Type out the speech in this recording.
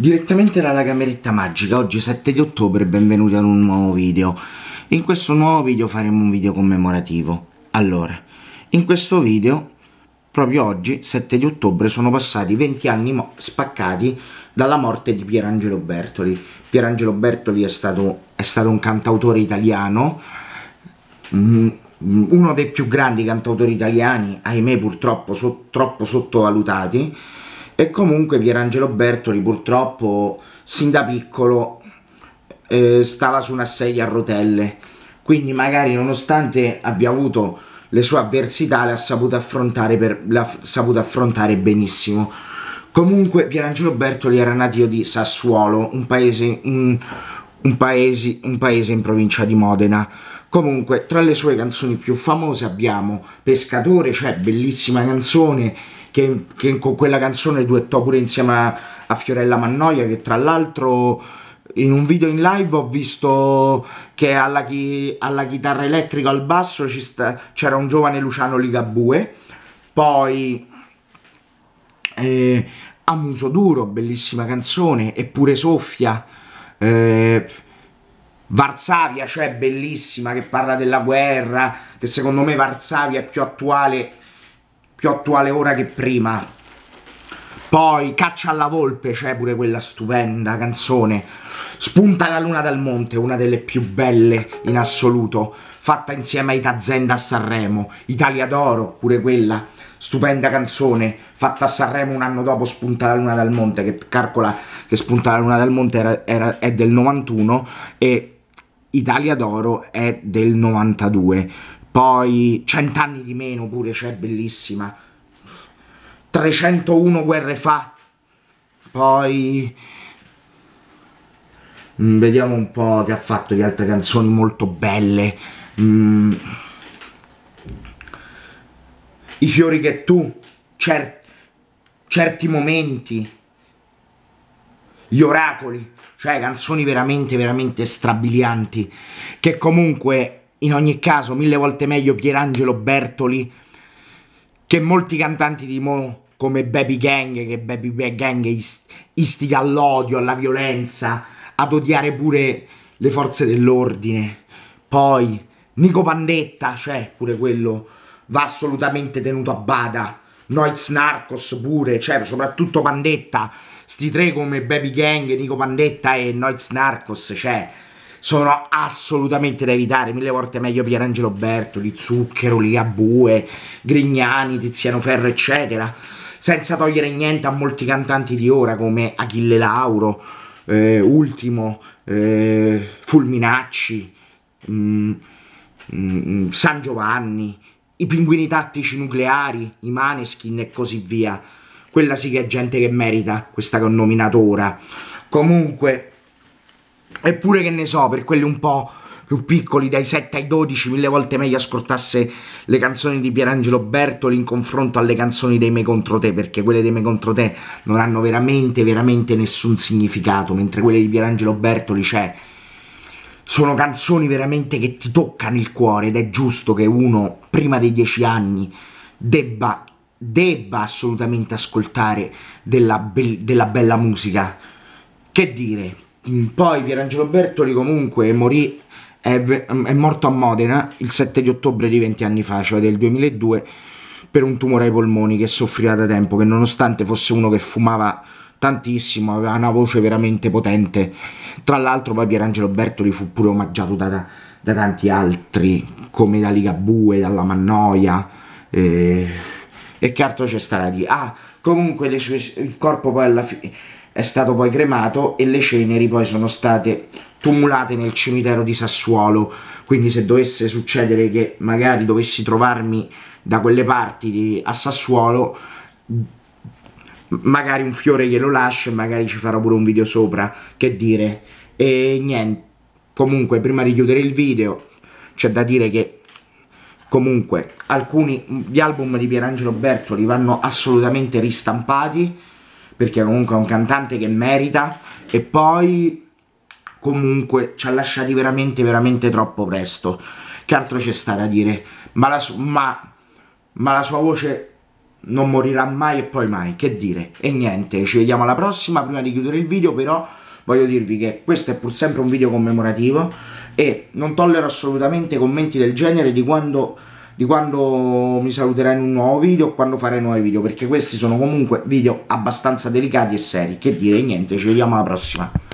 direttamente dalla cameretta magica oggi 7 di ottobre benvenuti ad un nuovo video in questo nuovo video faremo un video commemorativo allora in questo video proprio oggi 7 di ottobre sono passati 20 anni spaccati dalla morte di Pierangelo Bertoli Pierangelo Bertoli è stato, è stato un cantautore italiano mm, mm, uno dei più grandi cantautori italiani ahimè purtroppo so, troppo sottovalutati e comunque Pierangelo Bertoli purtroppo sin da piccolo eh, stava su una sedia a rotelle, quindi magari nonostante abbia avuto le sue avversità le ha saputo affrontare, per, ha saputo affrontare benissimo. Comunque Pierangelo Bertoli era nativo di Sassuolo, un paese, un, un, paese, un paese in provincia di Modena. Comunque tra le sue canzoni più famose abbiamo Pescatore, cioè bellissima canzone, che, che con quella canzone duettò pure insieme a, a Fiorella Mannoia che tra l'altro in un video in live ho visto che alla, chi, alla chitarra elettrica al basso sta, c'era un giovane Luciano Ligabue poi eh, a muso duro bellissima canzone eppure soffia eh, Varsavia cioè bellissima che parla della guerra che secondo me Varsavia è più attuale più attuale ora che prima. Poi Caccia alla volpe, c'è pure quella stupenda canzone. Spunta la luna dal monte, una delle più belle in assoluto, fatta insieme ai Tazenda a Sanremo. Italia d'oro, pure quella stupenda canzone fatta a Sanremo un anno dopo Spunta la Luna dal Monte, che calcola che Spunta la Luna dal Monte era, era, è del 91 e Italia d'Oro è del 92. Poi Cent'anni di meno pure c'è, cioè, bellissima. 301 guerre fa. Poi mm, vediamo un po' che ha fatto di altre canzoni molto belle. Mm. I fiori che tu, cer certi momenti, gli oracoli, cioè canzoni veramente, veramente strabilianti, che comunque in ogni caso mille volte meglio Pierangelo Bertoli che molti cantanti di Mo come Baby Gang, che Baby Gang istiga all'odio, alla violenza, ad odiare pure le forze dell'ordine. Poi Nico Pandetta, cioè pure quello va assolutamente tenuto a bada. Noiz Narcos pure, cioè soprattutto Pandetta, sti tre come Baby Gang, Nico Pandetta e Noiz Narcos, cioè sono assolutamente da evitare, mille volte meglio Pierangelo Bertoli, Zucchero, Ligabue, Grignani, Tiziano Ferro, eccetera, senza togliere niente a molti cantanti di ora come Achille Lauro, eh, Ultimo, eh, Fulminacci, mh, mm, mh, mm, San Giovanni, i pinguini tattici nucleari, i maneskin e così via. Quella sì che è gente che merita, questa che ho nominato ora. Comunque, Eppure che ne so, per quelli un po' più piccoli, dai 7 ai 12, mille volte meglio ascoltasse le canzoni di Pierangelo Bertoli in confronto alle canzoni dei Me Contro Te, perché quelle dei Me Contro Te non hanno veramente, veramente nessun significato, mentre quelle di Pierangelo Bertoli c'è. Cioè, sono canzoni veramente che ti toccano il cuore ed è giusto che uno prima dei 10 anni debba, debba assolutamente ascoltare della, be- della bella musica. Che dire, Mm, poi Pierangelo Bertoli comunque morì, è, mm, è, morto a Modena il 7 di ottobre di 20 anni fa, cioè del 2002, per un tumore ai polmoni che soffriva da tempo, che nonostante fosse uno che fumava tantissimo, aveva una voce veramente potente. Tra l'altro poi Pierangelo Bertoli fu pure omaggiato da, da tanti altri, come da Ligabue, dalla Mannoia, eh, e che altro c'è stato di... Ah, comunque sue, il corpo poi alla fine è stato poi cremato e le ceneri poi sono state tumulate nel cimitero di Sassuolo. Quindi se dovesse succedere che magari dovessi trovarmi da quelle parti di, a Sassuolo, magari un fiore glielo lascio e magari ci farò pure un video sopra, che dire. E niente, comunque prima di chiudere il video c'è da dire che comunque alcuni gli album di Pierangelo Bertoli vanno assolutamente ristampati perché comunque è un cantante che merita e poi comunque ci ha lasciati veramente veramente troppo presto che altro c'è sta da dire ma la, ma, ma la sua voce non morirà mai e poi mai, che dire. E niente, ci vediamo alla prossima, prima di chiudere il video però voglio dirvi che questo è pur sempre un video commemorativo e non tollero assolutamente commenti del genere di quando di quando mi saluterai in un nuovo video o quando farei nuovi video perché questi sono comunque video abbastanza delicati e seri che dire niente ci vediamo alla prossima